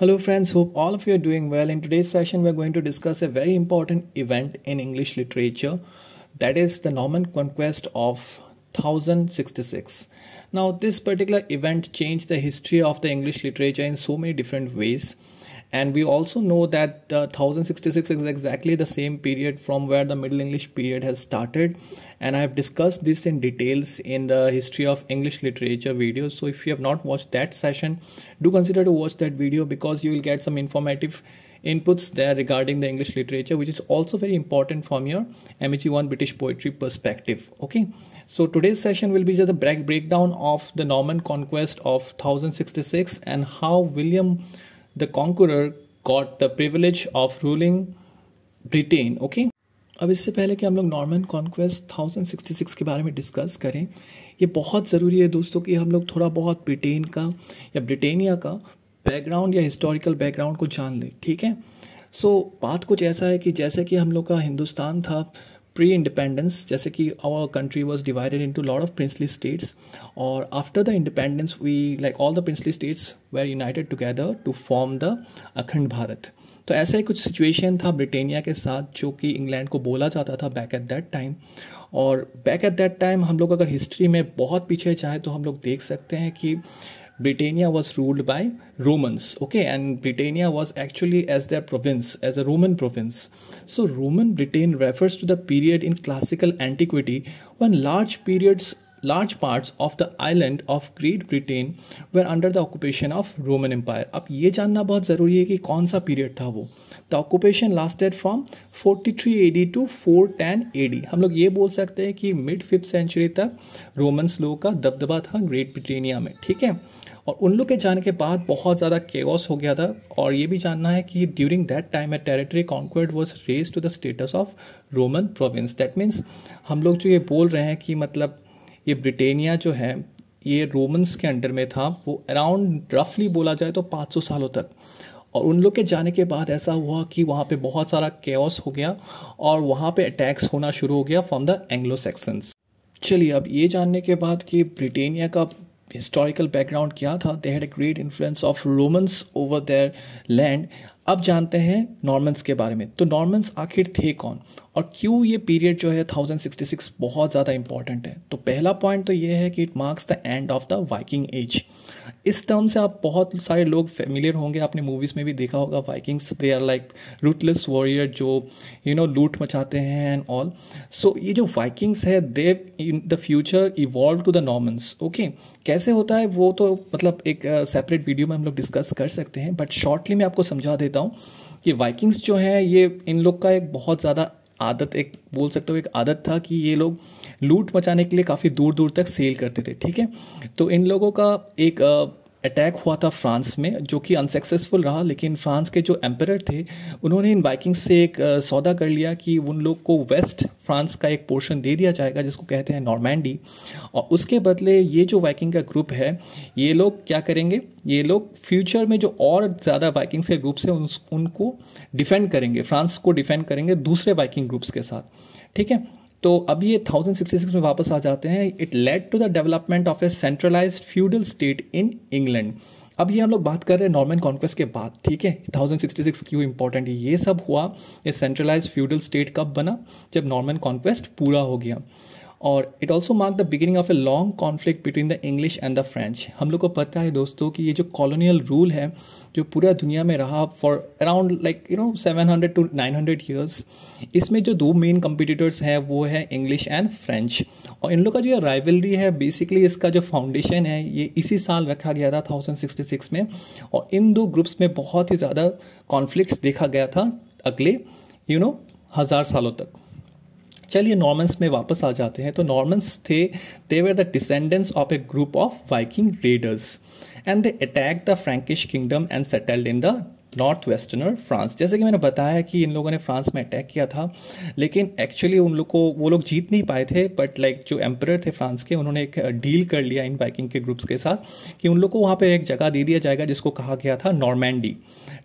Hello friends, hope all of you are doing well. In today's session, we're going to discuss a very important event in English literature. That is the Norman conquest of 1066. Now, this particular event changed the history of the English literature in so many different ways. And we also know that uh, 1066 is exactly the same period from where the Middle English period has started. And I have discussed this in details in the history of English literature video. So if you have not watched that session, do consider to watch that video because you will get some informative inputs there regarding the English literature, which is also very important from your MEG1 British poetry perspective. Okay, so today's session will be just a break breakdown of the Norman conquest of 1066 and how William the conqueror got the privilege of ruling Britain okay okay? अब इससे पहले कि हम लोग Norman conquest six के बारे में discuss करें ये बहुत ज़रूरी है दोस्तों कि हम लोग थोड़ा बहुत ब्रिटेन का या ब्रिटेनिया का बैकग्राउंड या हिस्टोरिकल बैकग्राउंड को जान लें ठीक है सो so, बात कुछ ऐसा है कि जैसे कि हम लोग का हिंदुस्तान था प्री इंडिपेंडेंस जैसे कि our country was divided into lord of princely states और after the independence we like all the princely states were united together to form the Akhand Bharat तो ऐसा ही कुछ सिचुएशन था ब्रिटेनिया के साथ जो कि इंग्लैंड को बोला जाता था बैक एट दैट टाइम और बैक एट दैट टाइम हम लोग अगर हिस्ट्री में बहुत पीछे जाएँ तो हम लोग देख सकते हैं कि Britannia was ruled by Romans. Okay, and Britannia was actually as their province, as a Roman province. So Roman Britain refers to the period in classical antiquity when large periods large part of the island of Great Britain were under the occupation of Roman Empire अब ये जानना बहुत ज़रूरी है कि कौन सा period था वो the occupation lasted from 43 D to four ten A D हम लोग ये बोल सकते हैं कि मिड फिफ्थ सेंचुरी तक रोमन्स लोग का दबदबा था ग्रेट ब्रिटेनिया में ठीक है और उन लोग के जाने के बाद बहुत ज़्यादा केवस हो गया था और ये भी जानना है कि during that time a territory conquered was raised to the status of Roman province that means हम लोग जो ये बोल रहे हैं कि मतलब ये ब्रिटेनिया जो है ये रोमन्स के अंडर में था वो अराउंड रफली बोला जाए तो 500 सालों तक और उन लोग के जाने के बाद ऐसा हुआ कि वहाँ पे बहुत सारा केओस हो गया और वहाँ पे अटैक्स होना शुरू हो गया फ्रॉम द एंग्लो सेक्सन्स चलिए अब ये जानने के बाद कि ब्रिटेनिया का हिस्टोरिकल बैकग्राउंड क्या था they had a great influence of Romans over their land अब जानते हैं नॉर्मन्स के बारे में तो नॉर्मन्स आखिर थे कौन और क्यों ये पीरियड जो है सिक्स बहुत ज़्यादा इंपॉर्टेंट है तो पहला पॉइंट तो ये है कि it marks the end of the Viking age इस टर्म से आप बहुत सारे लोग फेमिलियर होंगे आपने मूवीज़ में भी देखा होगा Vikings they are like rootless warrior जो यू नो लूट मचाते हैं एंड ऑल सो ये जो वाइकिंग्स है they in the future evolve to the Normans okay कैसे होता है वो तो मतलब एक सेपरेट uh, वीडियो में हम लोग डिस्कस कर सकते हैं बट शॉर्टली मैं आपको समझा देता देता हूँ कि वाइकिंग्स जो हैं ये इन लोग का एक बहुत ज़्यादा आदत एक बोल सकते हो एक आदत था कि ये लोग लूट मचाने के लिए काफ़ी दूर दूर तक सेल करते थे ठीक है तो इन लोगों का एक अटैक हुआ था फ्रांस में जो कि अनसक्सेसफुल रहा लेकिन फ्रांस के जो एम्परर थे उन्होंने इन वाइकिंग्स से एक सौदा कर लिया कि उन लोग को वेस्ट फ्रांस का एक पोर्शन दे दिया जाएगा जिसको कहते हैं नॉर्मैंडी और उसके बदले ये जो वाइकिंग का ग्रुप है ये लोग क्या करेंगे ये लोग फ्यूचर में जो और ज़्यादा बाइकिंग्स के ग्रुप्स हैं उनको डिफेंड करेंगे फ्रांस को डिफेंड करेंगे दूसरे बाइकिंग ग्रुप्स के साथ ठीक है तो अब ये 1066 में वापस आ जाते हैं it led to the development of a centralise feudal state in England अब ये हम लोग बात कर रहे हैं नॉर्मन कॉन्क्वेस्ट के बाद ठीक है 1066 क्यों इंपॉर्टेंट ये सब हुआ ये सेंट्रलाइज फ्यूडल स्टेट कब बना जब नॉर्मन कॉन्क्वेस्ट पूरा हो गया और it also mark the beginning of a long conflict between the English and the French हम लोग को पता है दोस्तों कि ये जो कॉलोनियल रूल है जो पूरा दुनिया में रहा for around like you know seven hundred to nine hundred years इसमें जो दो मेन कंपिटिटर्स हैं वो है इंग्लिश एंड फ्रेंच और इन लोग का जो राइवलरी है बेसिकली इसका जो फाउंडेशन है ये इसी साल रखा गया था थाउजेंड सिक्सटी सिक्स में और इन दो ग्रुप्स में बहुत ही ज़्यादा कॉन्फ्लिक्ट देखा गया था अगले यू you नो know, हज़ार सालों तक चलिए नॉर्मन्स में वापस आ जाते हैं तो नॉर्मन्स थे they were the descendants of a group of Viking raiders and they attack the Frankish kingdom and settled in the north westerner France जैसे कि मैंने बताया कि इन लोगों ने फ्रांस में अटैक किया था लेकिन एक्चुअली उन लोग को वो लोग जीत नहीं पाए थे बट लाइक like, जो एम्पर थे फ्रांस के उन्होंने एक डील कर लिया इन बाइकिंग के ग्रुप्स के साथ कि उन लोग को वहाँ पे एक जगह दे दिया जाएगा जिसको कहा गया था नॉर्मैंडी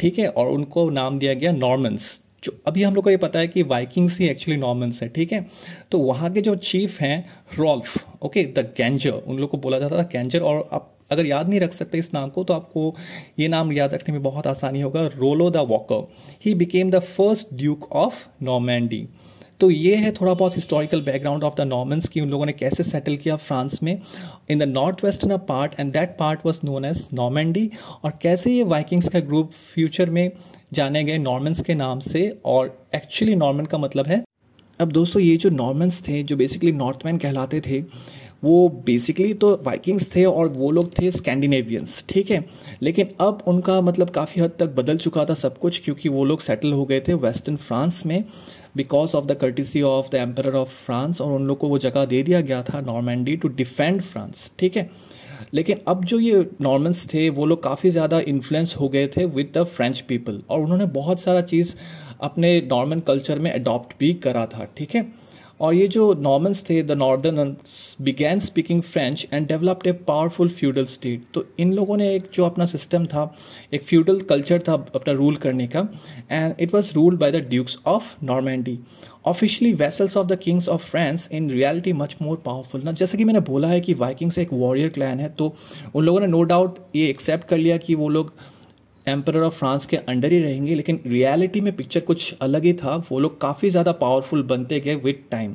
ठीक है और उनको नाम दिया गया नॉर्मन्स जो अभी हम लोग को ये पता है कि वाइकिंग्स ही एक्चुअली नॉर्मल्स है ठीक है तो वहाँ के जो चीफ हैं रॉल्फ ओके द कैंजर उन लोग को बोला जाता था कैंजर और आप अगर याद नहीं रख सकते इस नाम को तो आपको ये नाम याद रखने में बहुत आसानी होगा Rollo the walker he became the first duke of Normandy तो ये है थोड़ा बहुत historical background of the Normans कि उन लोगों ने कैसे सेटल किया फ्रांस में in the north western part and that part was known as Normandy और कैसे ये वाइकिंग्स का ग्रुप फ्यूचर में जाने गए नॉर्मन्स के नाम से और एक्चुअली नॉर्मन का मतलब है अब दोस्तों ये जो नॉर्मन्स थे जो बेसिकली नॉर्थमैन कहलाते थे वो बेसिकली तो वाइकिंग्स थे और वो लोग थे स्कैंडिनेवियंस ठीक है लेकिन अब उनका मतलब काफ़ी हद तक बदल चुका था सब कुछ क्योंकि वो लोग सेटल हो गए थे वेस्टर्न फ्रांस में because of the courtesy of the emperor of France और उन लोग को वो जगह दे दिया गया था नॉर्मेंडी टू डिफेंड फ्रांस ठीक है लेकिन अब जो ये नॉर्मन्स थे वो लोग काफ़ी ज़्यादा इन्फ्लुएंस हो गए थे विद द फ्रेंच पीपल और उन्होंने बहुत सारा चीज़ अपने नॉर्मन कल्चर में अडॉप्ट भी करा था ठीक है और ये जो नॉर्मन्स थे the northern began speaking French and developed a powerful feudal state तो इन लोगों ने एक जो अपना सिस्टम था एक फ्यूडल कल्चर था अपना रूल करने का and it was ruled by the dukes of Normandy officially vassals of the kings of France in reality much more powerful ना जैसे कि मैंने बोला है कि वाइकिंग्स एक वॉरियर क्लैन है तो उन लोगों ने नो no डाउट ये एक्सेप्ट कर लिया कि वो लोग एम्पर ऑफ फ्रांस के अंडर ही रहेंगे लेकिन रियलिटी में पिक्चर कुछ अलग ही था वो लोग काफ़ी ज़्यादा पावरफुल बनते गए विद टाइम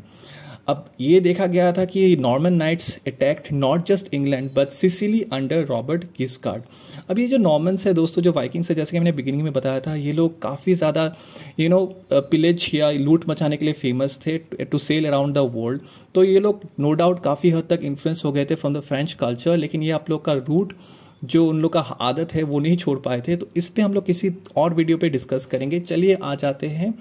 अब ये देखा गया था कि Norman knights attacked not just England but Sicily under Robert Guiscard अब ये जो नॉर्मन्स है दोस्तों जो वाइकिंग्स है जैसे कि मैंने बिगिनिंग में बताया था ये लोग काफ़ी ज़्यादा यू नो पिलेज या लूट मचाने के लिए फेमस थे to sail around the world तो ये लोग नो डाउट काफ़ी हद तक इन्फ्लुएंस हो गए थे फ्रॉम द फ्रेंच कल्चर लेकिन ये आप लोग का रूट जो उन लोग का आदत है वो नहीं छोड़ पाए थे तो इस पर हम लोग किसी और वीडियो पे डिस्कस करेंगे चलिए आ जाते हैं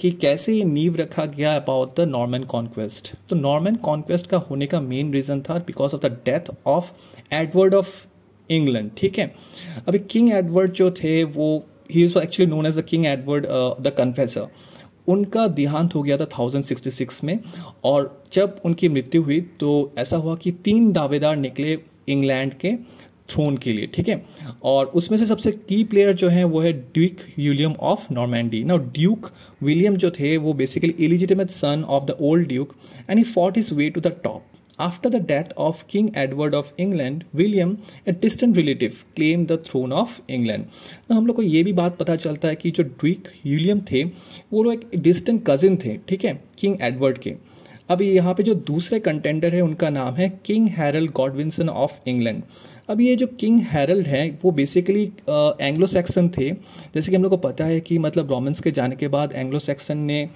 कि कैसे ये नींव रखा गया अबाउट द नॉर्मन कॉन्क्वेस्ट तो नॉर्मन कॉन्क्वेस्ट का होने का मेन रीज़न था because of the death of Edward of England ठीक है अभी किंग एडवर्ड जो थे वो he is actually known as the king Edward the Confessor उनका देहांत हो गया था सिक्स में और जब उनकी मृत्यु हुई तो ऐसा हुआ कि तीन दावेदार निकले इंग्लैंड के थ्रोन के लिए ठीक है और उसमें से सबसे की प्लेयर जो है वो है ड्यूक विलियम ऑफ नॉर्मैंडी ना ड्यूक विलियम जो थे वो basically illegitimate son of the old duke and he fought his way to the top After the death of King Edward of England, William, a distant relative, claimed the throne of England. हम लोग को ये भी बात पता चलता है कि जो ड्विक विलियम थे वो लोग एक डिस्टेंट कजिन थे ठीक है किंग एडवर्ड के अब यहाँ पे जो दूसरे कंटेंडर है उनका नाम है king Harold Godwinson of England अब ये जो किंग हैरल्ड हैं वो बेसिकली एंग्लो सैक्सन थे जैसे कि हम लोग को पता है कि मतलब रोमन्स के जाने के बाद एंग्लो सैक्सन ने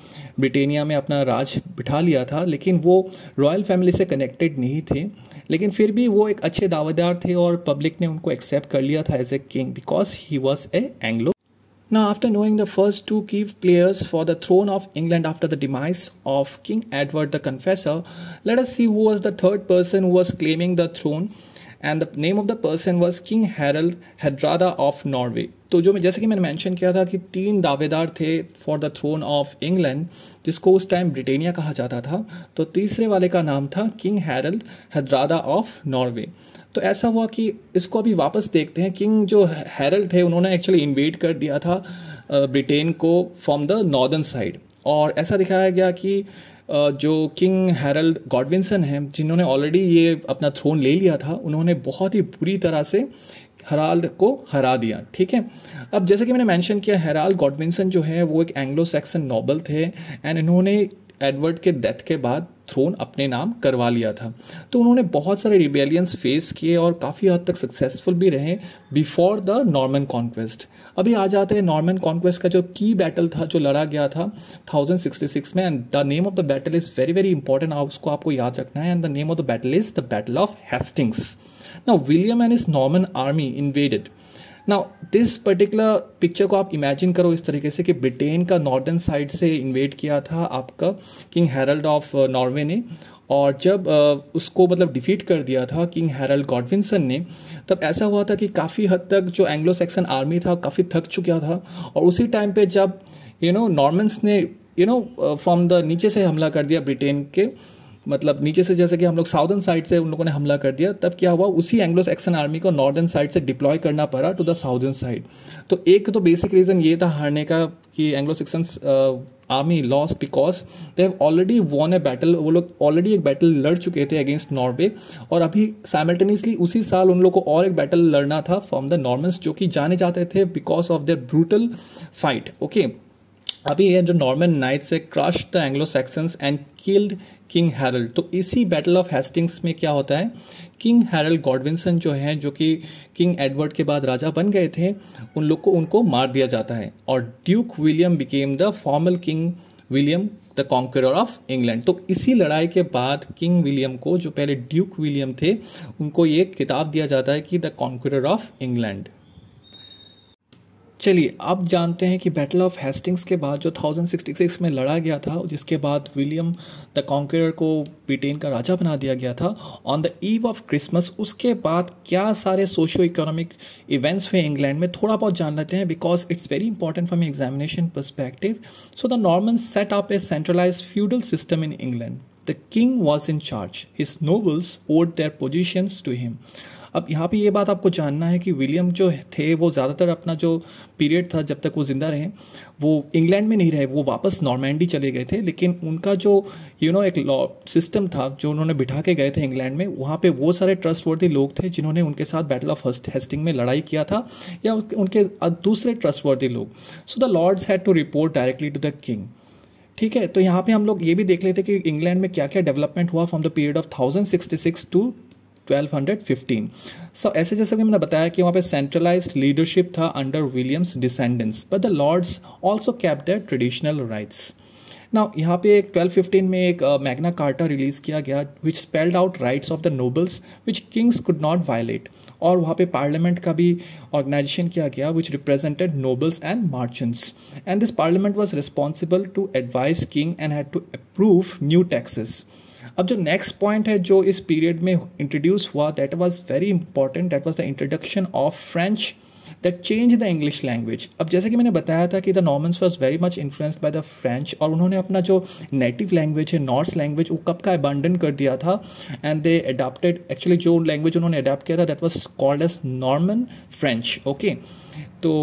ब्रिटेनिया में अपना राज बिठा लिया था लेकिन वो रॉयल फैमिली से कनेक्टेड नहीं थे लेकिन फिर भी वो एक अच्छे दावेदार थे और पब्लिक ने उनको एक्सेप्ट कर लिया था as a king because he was a Anglo Now, after knowing the first two key players for the throne of England after the demise of King Edward the Confessor, let us see who was the third person who was claiming the throne and the name of the person was king Harold Hardrada of Norway तो जो जैसे कि मैंने mention किया था कि तीन दावेदार थे for the throne of England जिसको उस टाइम ब्रिटेनिया कहा जाता था तो तीसरे वाले का नाम था king Harold Hardrada of Norway तो ऐसा हुआ कि इसको अभी वापस देखते हैं किंग जो हैरल्ड थे उन्होंने एक्चुअली इन्वेट कर दिया था ब्रिटेन को फ्रॉम द नॉर्दर्न साइड और ऐसा दिखाया गया कि जो किंग हैरल्ड गॉडविंसन हैं जिन्होंने ऑलरेडी ये अपना थ्रोन ले लिया था उन्होंने बहुत ही बुरी तरह से हराल्ड को हरा दिया ठीक है अब जैसे कि मैंने मेंशन किया हेराल्ड गॉडविंसन जो है वो एक एंग्लो सैक्सन नॉबल थे एंड इन्होंने एडवर्ड के डेथ के बाद थ्रोन अपने नाम करवा लिया था तो उन्होंने बहुत सारे रिबेलियंस फेस किए और काफ़ी हद तक सक्सेसफुल भी रहे बिफोर द नॉर्मन कॉन्क्वेस्ट अभी आ जाते हैं नॉर्मन कॉन्क्वेस्ट का जो की बैटल था जो लड़ा गया था थाउजेंड सिक्सटी सिक्स में and the name of the battle is very very important उसको आपको याद रखना है and the name of the battle is the battle of Hastings ना William and his Norman army invaded ना दिस पर्टिकुलर पिक्चर को आप इमेजिन करो इस तरीके से कि ब्रिटेन का नॉर्दर्न साइड से इन्वेट किया था आपका किंग हैरल्ड ऑफ नॉर्वे ने और जब uh, उसको मतलब डिफीट कर दिया था किंग हैरल्ड गॉडविंसन ने तब ऐसा हुआ था कि काफ़ी हद तक जो एंग्लो सैक्सन आर्मी था काफ़ी थक चुका था और उसी टाइम पे जब यू नो नॉर्मन्स ने यू नो फ्रॉम द नीचे से हमला कर दिया ब्रिटेन के मतलब नीचे से जैसे कि हम लोग साउदर्न साइड से उन लोगों ने हमला कर दिया तब क्या हुआ उसी एंग्लो सेक्सन आर्मी को नॉर्दर्न साइड से डिप्लॉय करना पड़ा टू द साउदर्न साइड तो एक तो बेसिक रीज़न ये था हारने का कि Anglo Saxon army loss because they have already won a battle वो लोग ऑलरेडी एक बैटल लड़ चुके थे अगेंस्ट नॉर्वे और अभी साइमल्टेनियसली उसी साल उन लोग को और एक बैटल लड़ना था फ्रॉम द नॉर्मल्स जो कि जाने जाते थे because of their brutal fight okay अभी ये जो नॉर्मन नाइट से crush the Anglo Saxons and killed king Harold तो इसी बैटल ऑफ हेस्टिंग्स में क्या होता है किंग हैरल्ड गॉडविंसन जो हैं जो कि किंग एडवर्ड के बाद राजा बन गए थे उन लोग को उनको मार दिया जाता है और duke William became the formal king William the conqueror of England तो इसी लड़ाई के बाद किंग विलियम को जो पहले ड्यूक विलियम थे उनको ये किताब दिया जाता है कि द कॉन्कर ऑफ इंग्लैंड चलिए अब जानते हैं कि बैटल ऑफ हेस्टिंग्स के बाद जो 1066 में लड़ा गया था जिसके बाद विलियम द कॉन्कर को ब्रिटेन का राजा बना दिया गया था on the eve of Christmas उसके बाद क्या सारे सोशियो इकोनॉमिक इवेंट्स हुए इंग्लैंड में थोड़ा बहुत जान लेते हैं because it's very important from examination perspective so the Norman set up a centralise feudal system in England the king was in charge his nobles owed their positions to him अब यहाँ पे ये बात आपको जानना है कि विलियम जो थे वो ज़्यादातर अपना जो पीरियड था जब तक वो ज़िंदा रहे वो इंग्लैंड में नहीं रहे वो वापस नॉर्मैंडी चले गए थे लेकिन उनका जो यू you नो know, एक लॉ सिस्टम था जो उन्होंने बिठा के गए थे इंग्लैंड में वहाँ पे वो सारे ट्रस्ट वर्दी लोग थे जिन्होंने उनके साथ बैटल ऑफ हस्ट हेस्टिंग में लड़ाई किया था या उनके दूसरे ट्रस्ट वर्दी लोग so the lords had to report directly to the king ठीक है तो यहाँ पे हम लोग ये भी देख लेते कि इंग्लैंड में क्या क्या डेवलपमेंट हुआ from the period of 1066 to 1215 so so, ऐसे जैसे कि मैंने बताया कि वहाँ पे सेंट्रलाइज लीडरशिप था under William's descendants but the lords also kept their traditional rights ना यहाँ पे एक 1215 में एक मैग्ना कार्टा रिलीज़ किया गया which spelled out rights of the nobles which kings could not violate और वहाँ पे पार्लियामेंट का भी ऑर्गेनाइजेशन किया गया which represented nobles and merchants and this parliament was responsible to advise king and had to approve new taxes अब जो next point है जो इस पीरियड में इंट्रोड्यूस हुआ that was very important that was the introduction of French that change the English language अब जैसे कि मैंने बताया था कि the Normans was very much influenced by the French और उन्होंने अपना जो नेटिव लैंग्वेज है नॉर्थ लैंग्वेज वो कब का अबांडन कर दिया था एंड दे अडाप्टेड एक्चुअली जो लैंग्वेज उन्होंने अडाप्ट किया था that was called as Norman French okay तो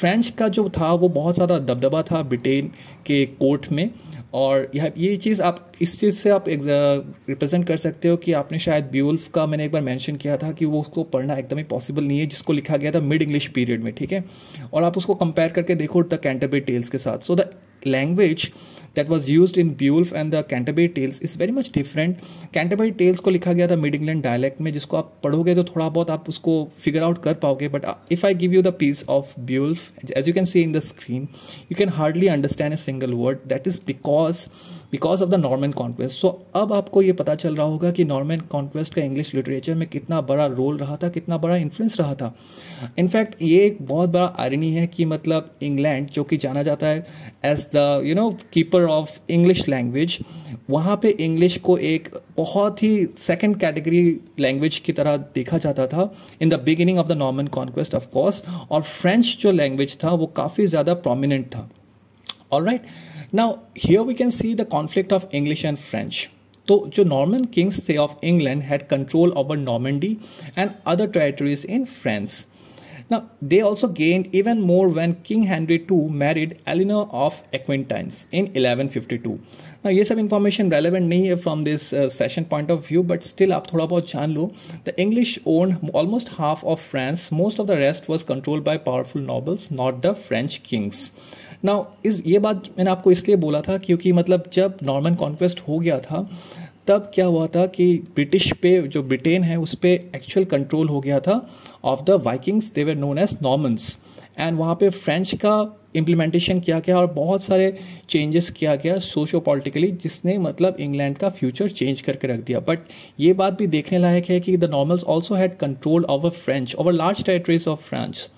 फ्रेंच का जो था वो बहुत ज़्यादा दबदबा था ब्रिटेन के कोर्ट में और यह ये चीज़ आप इस चीज़ से आप रिप्रेजेंट कर सकते हो कि आपने शायद ब्यूल्फ का मैंने एक बार मेंशन किया था कि वो उसको पढ़ना एकदम ही पॉसिबल नहीं है जिसको लिखा गया था मिड इंग्लिश पीरियड में ठीक है और आप उसको कंपेयर करके देखो द कैंटरबरी टेल्स के साथ so so the language that was used in Beowulf and the Canterbury Tales is very much different. Canterbury Tales को लिखा गया था मिड इंग्लैंड डायलैक्ट में जिसको आप पढ़ोगे तो थोड़ा बहुत आप उसको फिगर आउट कर पाओगे but if I give you the piece of Beowulf as you can see in the screen you can hardly understand a single word that is because because of the Norman conquest so अब आपको ये पता चल रहा होगा कि Norman conquest का English literature में कितना बड़ा रोल रहा था कितना बड़ा इन्फ्लुएंस रहा था इनफैक्ट ये एक बहुत बड़ा आयरनी है कि मतलब इंग्लैंड जो कि जाना जाता है as the you know keeper of English language वहाँ पे इंग्लिश को एक बहुत ही सेकेंड कैटेगरी लैंग्वेज की तरह देखा जाता था in the beginning of the Norman conquest of course और फ्रेंच जो लैंग्वेज था वो काफ़ी ज़्यादा प्रोमिनेंट था all right right? Now, here we can see the conflict of English and French. So, the Norman kings say of England had control over Normandy and other territories in France. Now, they also gained even more when King Henry II married Eleanor of Aquitaine in 1152. Now, this is information relevant nahi hai from this uh, session point of view, but still, aap thoda about lo. The English owned almost half of France. Most of the rest was controlled by powerful nobles, not the French kings. ना इस ये बात मैंने आपको इसलिए बोला था क्योंकि मतलब जब नॉर्मन कॉन्क्वेस्ट हो गया था तब क्या हुआ था कि ब्रिटिश पे जो ब्रिटेन है उस पर एक्चुअल कंट्रोल हो गया था of the Vikings they were known as Normans and वहाँ पे फ्रेंच का इम्प्लीमेंटेशन किया गया और बहुत सारे चेंजेस किया गया सोशो पॉलिटिकली जिसने मतलब इंग्लैंड का फ्यूचर चेंज करके रख दिया बट ये बात भी देखने लायक है कि the Normans also had control over French over large territories of France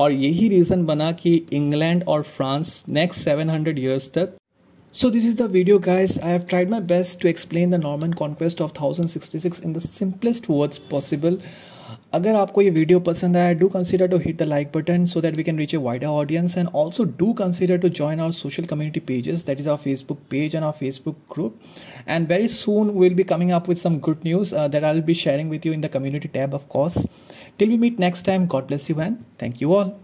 और यही रीज़न बना कि इंग्लैंड और France next seven hundred years तक so this is the video guys I have tried my best to explain the Norman conquest of thousand sixty six in the simplest words possible अगर आपको ये video पसंद आया do consider to hit the like button so that we can reach a wider audience and also do consider to join our social community pages that is our Facebook page and our Facebook group and very soon will be coming up with some good news that I will be sharing with you in the community tab of course till we meet next time God bless you then thank you all